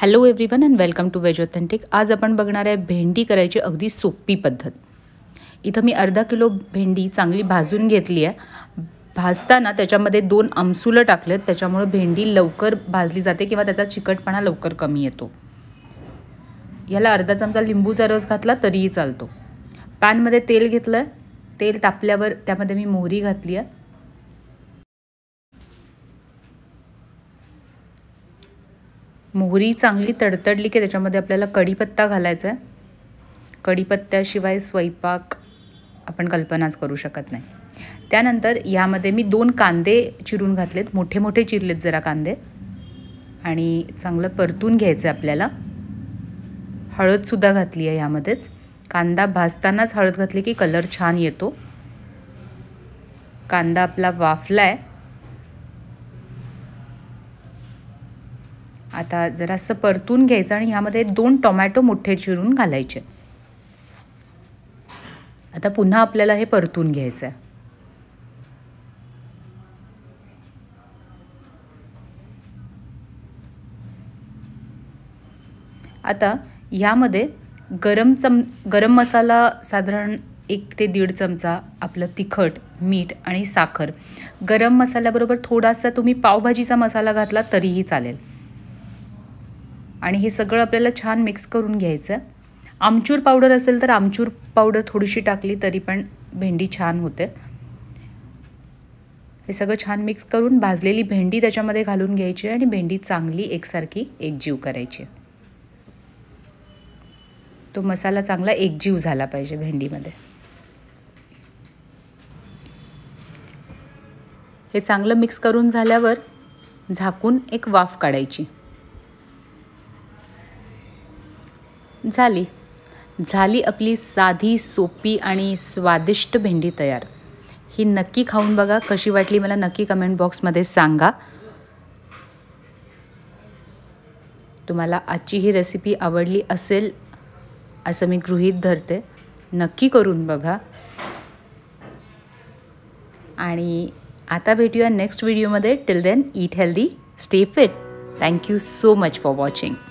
hello one and welcome to veg authentic आज आपण बघणार आहे भेंडी करायची अगदी सोपी पद्धत इथं मी अर्धा किलो भेंडी चांगली भाजून घेतली आहे भाजताना त्याच्यामध्ये दोन आमसुलं टाकलेत त्याच्यामुळं भेंडी लवकर भाजली जाते किंवा त्याचा चिकटपणा लवकर कमी येतो याला अर्धा चमचा लिंबूचा रस घातला तरीही चालतो पॅनमध्ये तेल घेतलं आहे तेल तापल्यावर त्यामध्ये मी मोहरी घातली आहे मोहरी चांगली तडतडली की त्याच्यामध्ये आपल्याला कढीपत्ता घालायचा आहे कढीपत्त्याशिवाय स्वयंपाक आपण कल्पनाच करू शकत नाही त्यानंतर यामध्ये मी दोन कांदे चिरून घातलेत मोठे मोठे चिरलेत जरा कांदे आणि चांगलं परतून घ्यायचं आहे आपल्याला हळदसुद्धा घातली आहे यामध्येच कांदा भाजतानाच हळद घातली की कलर छान येतो कांदा आपला वाफला आहे आता जरासं परतून घ्यायचं आणि ह्यामध्ये दोन टोमॅटो मोठे चिरून घालायचे आता पुन्हा आपल्याला हे परतून घ्यायचं आहे आता ह्यामध्ये गरम चम गरम मसाला साधारण एक ते दीड चमचा आपलं तिखट मीठ आणि साखर गरम मसाल्याबरोबर थोडासा तुम्ही पावभाजीचा मसाला घातला तरीही चालेल आणि हे सगळं आपल्याला छान मिक्स करून घ्यायचं आमचूर पावडर असेल तर आमचूर पावडर थोडीशी टाकली तरी पण भेंडी छान होते हे सगळं छान मिक्स करून भाजलेली भेंडी त्याच्यामध्ये घालून घ्यायची आणि भेंडी चांगली एकसारखी एकजीव करायची तो मसाला चांगला एकजीव झाला पाहिजे भेंडीमध्ये हे चांगलं मिक्स करून झाल्यावर झाकून एक वाफ काढायची झाली झाली आपली साधी सोपी आणि स्वादिष्ट भेंडी तयार ही नक्की खाऊन बघा कशी वाटली मला नक्की कमेंट बॉक्समध्ये सांगा तुम्हाला आजची ही रेसिपी आवडली असेल असं मी गृहीत धरते नक्की करून बघा आणि आता भेटूया नेक्स्ट व्हिडिओमध्ये till then eat healthy stay fit thank you so much for watching